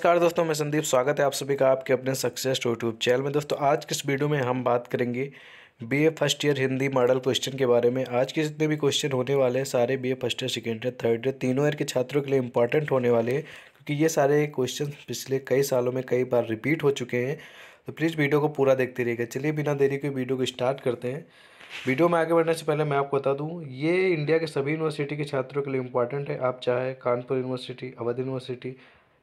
नमस्कार दोस्तों मैं संदीप स्वागत है आप सभी का आपके अपने सक्सेस यूट्यूब चैनल में दोस्तों आज के इस वीडियो में हम बात करेंगे B A first year Hindi model question के बारे में आज के जितने भी क्वेश्चन होने वाले हैं सारे B A first year second year third year तीनों ईयर के छात्रों के लिए इंपॉर्टेंट होने वाले हैं क्योंकि ये सारे क्वेश्चन पिछले कई सालों में कई बार रिपीट हो चुके हैं तो प्लीज़ वीडियो को पूरा देखते रहिएगा चलिए बिना देरी के वीडियो को स्टार्ट करते हैं वीडियो में आगे बढ़ने से पहले मैं आपको बता दूं ये इंडिया के सभी यूनिवर्सिटी के छात्रों के लिए इंपॉर्टेंट है आप चाहे कानपुर यूनिवर्सिटी अवध यूनिवर्सिटी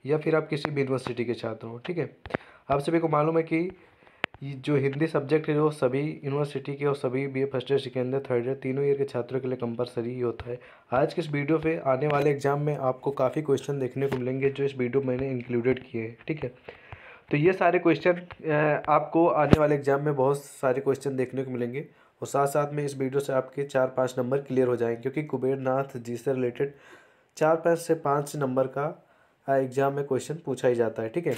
या फिर आप किसी भी यूनिवर्सिटी के छात्र हो ठीक है आप सभी को मालूम है कि जो हिंदी सब्जेक्ट है वो सभी यूनिवर्सिटी के और सभी B A first year second year third year तीनों ईयर के छात्रों के लिए कंपलसरी ही होता है आज के इस वीडियो पे आने वाले एग्जाम में आपको काफ़ी क्वेश्चन देखने को मिलेंगे जो इस वीडियो में मैंने इंक्लूडेड किए हैं ठीक है तो ये सारे क्वेश्चन आपको आने वाले एग्जाम में बहुत सारे क्वेश्चन देखने को मिलेंगे और साथ साथ में इस वीडियो से आपके चार पाँच नंबर क्लियर हो जाएंगे क्योंकि कुबेर नाथ जी से रिलेटेड चार पाँच से पाँच नंबर का एग्जाम हाँ, में क्वेश्चन पूछा ही जाता है ठीक है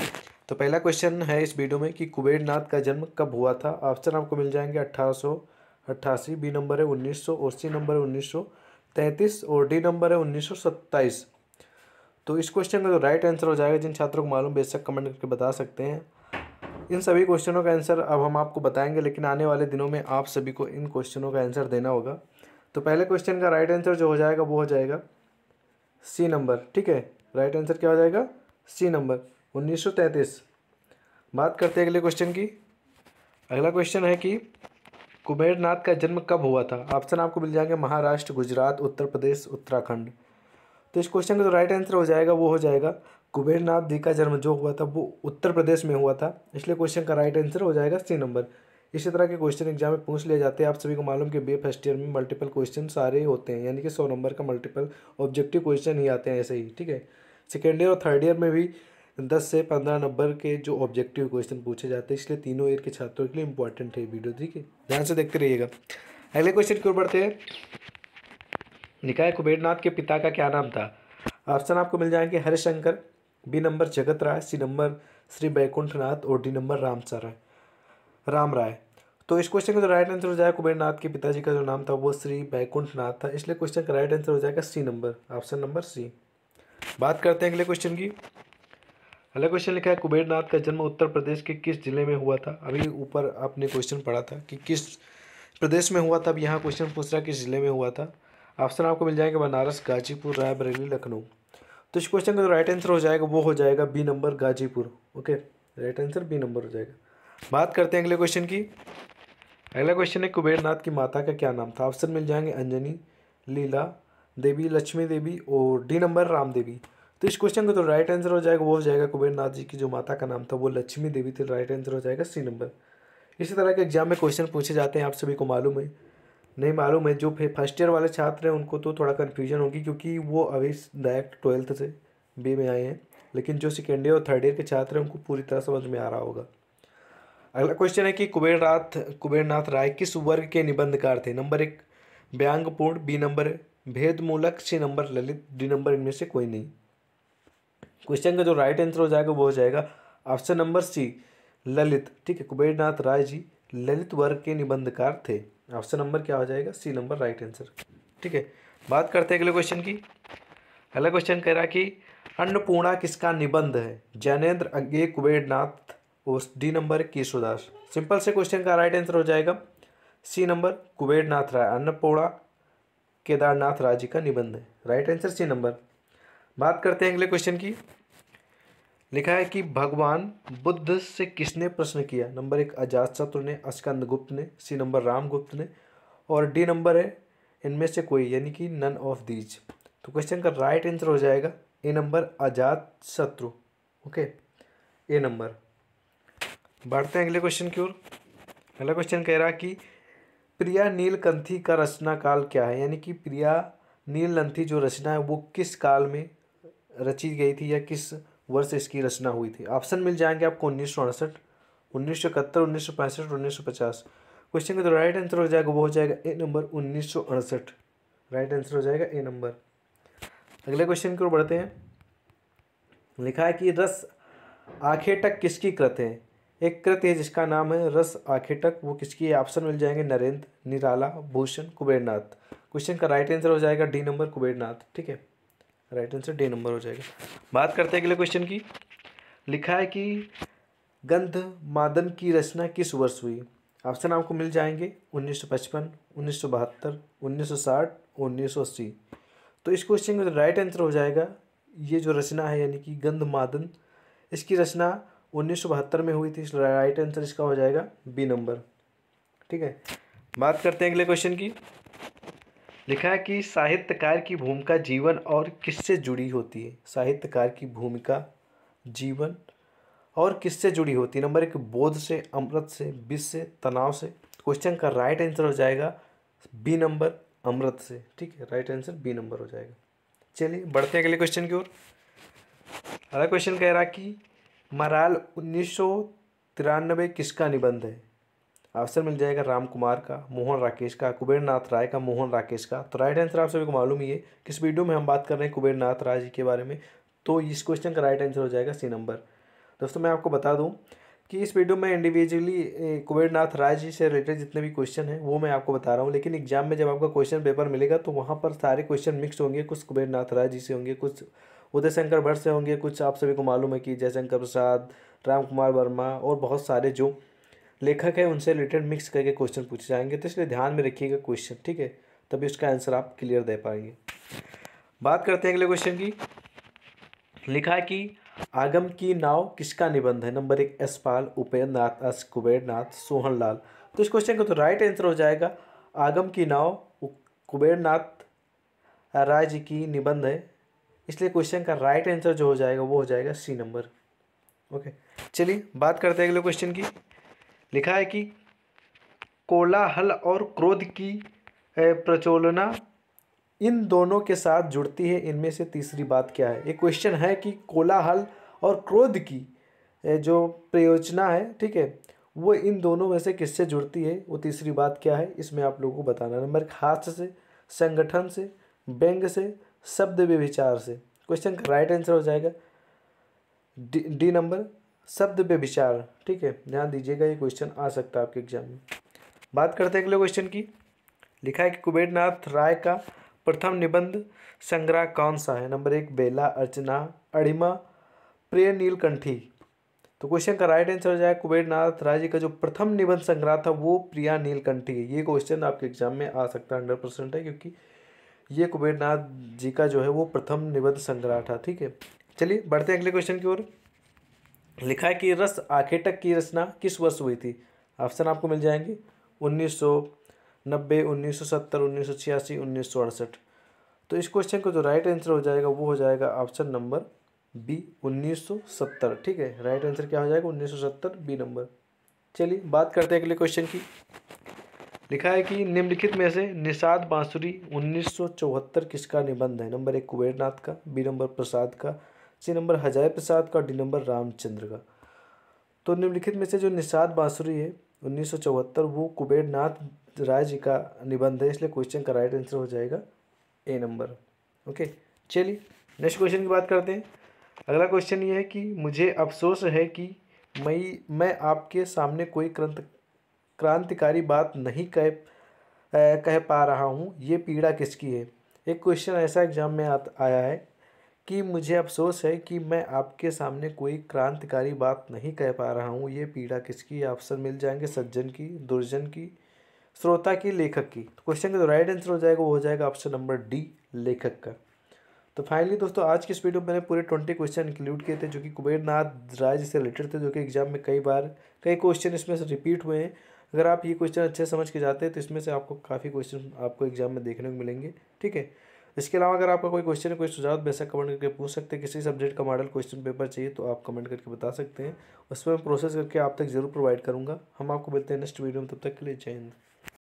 तो पहला क्वेश्चन है इस वीडियो में कि कुबेर नाथ का जन्म कब हुआ था ऑप्शन आपको मिल जाएंगे अट्ठारह बी नंबर है उन्नीस और सी नंबर है उन्नीस तैंतीस और डी नंबर है उन्नीस सत्ताईस तो इस क्वेश्चन का जो राइट आंसर हो जाएगा जिन छात्रों को मालूम बेशक कमेंट करके बता सकते हैं इन सभी क्वेश्चनों का आंसर अब हम आपको बताएंगे लेकिन आने वाले दिनों में आप सभी को इन क्वेश्चनों का आंसर देना होगा तो पहले क्वेश्चन का राइट आंसर जो हो जाएगा वो हो जाएगा सी नंबर ठीक है राइट आंसर क्या हो जाएगा सी नंबर उन्नीस सौ तैंतीस बात करते हैं अगले क्वेश्चन की अगला क्वेश्चन है कि कुबेरनाथ का जन्म कब हुआ था ऑप्शन आपको मिल जाएंगे महाराष्ट्र गुजरात उत्तर प्रदेश उत्तराखंड तो इस क्वेश्चन का जो राइट आंसर हो जाएगा वो हो जाएगा कुबेरनाथ जी का जन्म जो हुआ था वो उत्तर प्रदेश में हुआ था इसलिए क्वेश्चन का राइट आंसर हो जाएगा सी नंबर इसी तरह के क्वेश्चन एग्जाम में पूछ लिया जाते हैं आप सभी को मालूम कि बी फर्स्ट ईयर में मल्टीपल क्वेश्चन सारे होते हैं यानी कि सौ नंबर का मल्टीपल ऑब्जेक्टिव क्वेश्चन ही आते हैं ऐसे ही ठीक है सेकेंड ईयर और थर्ड ईयर में भी दस से पंद्रह नंबर के जो ऑब्जेक्टिव क्वेश्चन पूछे जाते हैं इसलिए तीनों ईयर के छात्रों के लिए इंपॉर्टेंट है वीडियो ठीक है ध्यान से देखते रहिएगा अगले क्वेश्चन क्यों पढ़ते हैं निकाय कुबेरनाथ के पिता का क्या नाम था ऑप्शन आपको मिल जाएंगे Harishankar B number Jagat Rai C number Shri Baikunthnath और डी नंबर रामचरण राम राय तो इस क्वेश्चन का जो राइट आंसर हो जाएगा कुबेर नाथ के पिताजी का जो नाम था वो श्री बैकुंठ नाथ था इसलिए क्वेश्चन का राइट आंसर हो जाएगा C number option number C बात करते हैं अगले क्वेश्चन की अगला क्वेश्चन लिखा है कुबेर नाथ का जन्म उत्तर प्रदेश के किस जिले में हुआ था अभी ऊपर आपने क्वेश्चन पढ़ा था कि किस प्रदेश में हुआ था अब यहाँ क्वेश्चन पूछ रहा किस जिले में हुआ था ऑप्शन आपको मिल जाएगा बनारस गाजीपुर रायबरेली लखनऊ तो इस क्वेश्चन का जो राइट आंसर हो जाएगा वो हो जाएगा B number Ghazipur okay right answer B number हो जाएगा बात करते हैं अगले क्वेश्चन की अगला क्वेश्चन है कुबेरनाथ की माता का क्या नाम था ऑप्शन मिल जाएंगे अंजनी लीला देवी लक्ष्मी देवी और डी नंबर राम देवी तो इस क्वेश्चन का तो राइट आंसर हो जाएगा वो हो जाएगा कुबेरनाथ जी की जो माता का नाम था वो लक्ष्मी देवी थी राइट आंसर हो जाएगा सी नंबर इसी तरह के एग्जाम में क्वेश्चन पूछे जाते हैं आप सभी को मालूम है नहीं मालूम है जो फर्स्ट ईयर वाले छात्र हैं उनको तो थोड़ा कन्फ्यूजन होगी क्योंकि वो अभी डायरेक्ट ट्वेल्थ से बी में आए हैं लेकिन जो सेकेंड ईयर और थर्ड ईयर के छात्र हैं उनको पूरी तरह समझ में आ रहा होगा अगला क्वेश्चन है कि कुबेरनाथ कुबेरनाथ राय किस वर्ग के निबंधकार थे नंबर एक व्यांगपूर्ण बी नंबर भेदमूलक सी नंबर ललित डी नंबर इनमें से कोई नहीं क्वेश्चन का जो राइट आंसर हो जाएगा वो हो जाएगा ऑप्शन नंबर सी ललित ठीक है कुबेरनाथ राय जी ललित वर्ग के निबंधकार थे ऑप्शन नंबर क्या हो जाएगा सी नंबर राइट आंसर ठीक है बात करते हैं अगले क्वेश्चन की अगला क्वेश्चन कह रहा कि अन्नपूर्णा किसका निबंध है जैनेन्द्र अज्ञे कुबेरनाथ और डी नंबर केशोदास सिंपल से क्वेश्चन का राइट आंसर हो जाएगा सी नंबर कुबेरनाथ राय अन्नपूर्णा केदारनाथ राय जी का निबंध है राइट आंसर सी नंबर बात करते हैं अगले क्वेश्चन की लिखा है कि भगवान बुद्ध से किसने प्रश्न किया नंबर एक अजात शत्रु ने अस्कंद गुप्त ने सी नंबर रामगुप्त ने और डी नंबर है इनमें से कोई यानी कि नन ऑफ दीज तो क्वेश्चन का राइट आंसर हो जाएगा ए नंबर अजात शत्रु ओके ए नंबर बढ़ते हैं अगले क्वेश्चन की ओर अगला क्वेश्चन कह रहा है कि प्रिया नीलकंथी का रचना काल क्या है यानी कि प्रिया नीलकंथी जो रचना है वो किस काल में रची गई थी या किस वर्ष इसकी रचना हुई थी ऑप्शन मिल जाएंगे आपको उन्नीस सौ अड़सठ उन्नीस सौ इकहत्तर उन्नीस सौ पैंसठ उन्नीस सौ पचास क्वेश्चन का तो राइट आंसर हो जाएगा वो हो जाएगा ए नंबर उन्नीस सौ अड़सठ राइट आंसर हो जाएगा ए नंबर अगले क्वेश्चन की ओर बढ़ते हैं लिखा है कि रस आखेटक किसकी कृत है एक कृत है जिसका नाम है रस आखेटक वो किसकी ऑप्शन मिल जाएंगे नरेंद्र निराला भूषण कुबेरनाथ क्वेश्चन का राइट आंसर हो जाएगा डी नंबर कुबेरनाथ ठीक है राइट आंसर डी नंबर हो जाएगा बात करते हैं अगले क्वेश्चन की लिखा है कि गंध मादन की रचना किस वर्ष हुई ऑप्शन आपको मिल जाएंगे उन्नीस उन्नीस उन्नीस सौ सौ सौ पचपन बहत्तर साठ उन्नीस सौ अस्सी तो इस क्वेश्चन का राइट आंसर हो जाएगा ये जो रचना है यानी कि गंध मादन इसकी रचना उन्नीस में हुई थी राइट आंसर इसका हो जाएगा बी नंबर ठीक है बात करते हैं अगले क्वेश्चन की लिखा है कि साहित्यकार की भूमिका जीवन और किससे जुड़ी होती है साहित्यकार की भूमिका जीवन और किससे जुड़ी होती है नंबर एक बोध से अमृत से विष से तनाव से क्वेश्चन का राइट आंसर हो जाएगा बी नंबर अमृत से ठीक है राइट आंसर बी नंबर हो जाएगा चलिए बढ़ते हैं अगले क्वेश्चन की ओर अगला क्वेश्चन कह रहा कि मराल उन्नीस सौ तिरानबे किसका निबंध है ऑप्शन मिल जाएगा राम कुमार का मोहन राकेश का कुबेर नाथ राय का मोहन राकेश का तो राइट आंसर आप सभी को मालूम ही है किस वीडियो में हम बात कर रहे हैं कुबेर नाथ राय जी के बारे में तो इस क्वेश्चन का राइट आंसर हो जाएगा सी नंबर दोस्तों मैं आपको बता दूं कि इस वीडियो में इंडिविजुअली कुबेर नाथ राय जी से रिलेटेड जितने भी क्वेश्चन हैं वो मैं आपको बता रहा हूँ लेकिन एग्जाम में जब आपका क्वेश्चन पेपर मिलेगा तो वहाँ पर सारे क्वेश्चन मिक्स होंगे कुछ कुबेर नाथ राय जी से होंगे कुछ उदय शंकर भट्ट से होंगे कुछ आप सभी को मालूम है कि जयशंकर प्रसाद राम कुमार वर्मा और बहुत सारे जो लेखक हैं उनसे रिलेटेड मिक्स करके क्वेश्चन पूछे जाएंगे तो इसलिए ध्यान में रखिएगा क्वेश्चन ठीक है तभी उसका आंसर आप क्लियर दे पाएंगे बात करते हैं अगले क्वेश्चन की लिखा है कि आगम की नाव किसका निबंध है नंबर एक एसपाल उपेन्द्र नाथ अस कुबेर नाथ सोहन लाल तो इस क्वेश्चन का तो राइट आंसर हो जाएगा आगम की नाव कुबेर नाथ राय जी की निबंध है इसलिए क्वेश्चन का राइट right आंसर जो हो जाएगा वो हो जाएगा सी नंबर ओके चलिए बात करते हैं अगले क्वेश्चन की लिखा है कि कोलाहल और क्रोध की प्रचोलना इन दोनों के साथ जुड़ती है इनमें से तीसरी बात क्या है ये क्वेश्चन है कि कोलाहल और क्रोध की जो प्रयोजना है ठीक है वो इन दोनों में से किससे जुड़ती है वो तीसरी बात क्या है इसमें आप लोगों को बताना नंबर हाथ से संगठन से बैंक से शब्द व्यभिचार से क्वेश्चन का राइट आंसर हो जाएगा डी डी नंबर शब्द व्यभिचार ठीक है ध्यान दीजिएगा ये क्वेश्चन आ सकता है आपके एग्जाम में बात करते हैं अगले क्वेश्चन की लिखा है कि कुबेरनाथ राय का प्रथम निबंध संग्रह कौन सा है नंबर एक बेला अर्चना अड़िमा प्रिय नीलकंठी तो क्वेश्चन का राइट आंसर हो जाएगा कुबेरनाथ राय जी का जो प्रथम निबंध संग्रह था वो प्रिया नीलकंठी है ये क्वेश्चन आपके एग्जाम में आ सकता है हंड्रेड परसेंट है क्योंकि ये कुबेरनाथ जी का जो है वो प्रथम निबद्ध संग्रह था ठीक है चलिए बढ़ते हैं अगले क्वेश्चन की ओर लिखा है कि रस आखेटक की रचना किस वर्ष हुई थी ऑप्शन आपको मिल जाएंगे उन्नीस सौ नब्बे उन्नीस सौ सत्तर उन्नीस सौ छियासी उन्नीस सौ अड़सठ तो इस क्वेश्चन का जो राइट आंसर हो जाएगा वो हो जाएगा ऑप्शन नंबर बी उन्नीस सौ सत्तर ठीक है राइट आंसर क्या हो जाएगा उन्नीस सौ सत्तर बी नंबर चलिए बात करते हैं अगले क्वेश्चन की लिखा है कि निम्नलिखित में से निषाद बांसुरी 1974 किसका निबंध है नंबर एक कुबेरनाथ का बी नंबर प्रसाद का सी नंबर हजाय प्रसाद का डी नंबर रामचंद्र का तो निम्नलिखित में से जो निषाद बांसुरी है 1974 वो कुबेरनाथ राय जी का निबंध है इसलिए क्वेश्चन का राइट आंसर हो जाएगा ए नंबर ओके चलिए नेक्स्ट क्वेश्चन की बात करते हैं अगला क्वेश्चन ये है कि मुझे अफसोस है कि मैं मैं आपके सामने कोई ग्रंथ क्रांतिकारी बात नहीं कह कह पा रहा हूँ ये पीड़ा किसकी है एक क्वेश्चन ऐसा एग्ज़ाम में आ, आया है कि मुझे अफसोस है कि मैं आपके सामने कोई क्रांतिकारी बात नहीं कह पा रहा हूँ ये पीड़ा किसकी ऑप्शन मिल जाएंगे सज्जन की दुर्जन की श्रोता की लेखक की तो क्वेश्चन का जो राइट आंसर हो जाएगा वो हो जाएगा ऑप्शन नंबर डी लेखक का तो फाइनली दोस्तों आज की इस वीडियो में मैंने पूरे ट्वेंटी क्वेश्चन इंक्लूड किए थे जो कि कुबेरनाथ राय से रिलेटेड थे जो कि एग्जाम में कई बार कई क्वेश्चन इसमें से रिपीट हुए हैं अगर आप ये क्वेश्चन अच्छे समझ के जाते हैं तो इसमें से आपको काफ़ी क्वेश्चन आपको एग्जाम में देखने को मिलेंगे ठीक है इसके अलावा अगर आपका कोई क्वेश्चन है कोई सुझाव वैसा तो कमेंट करके पूछ सकते हैं किसी सब्जेक्ट का मॉडल क्वेश्चन पेपर चाहिए तो आप कमेंट करके बता सकते हैं उस पर मैं प्रोसेस करके आप तक जरूर प्रोवाइड करूँगा हम आपको मिलते हैं नेक्स्ट वीडियो में तब तक के लिए जय हिंद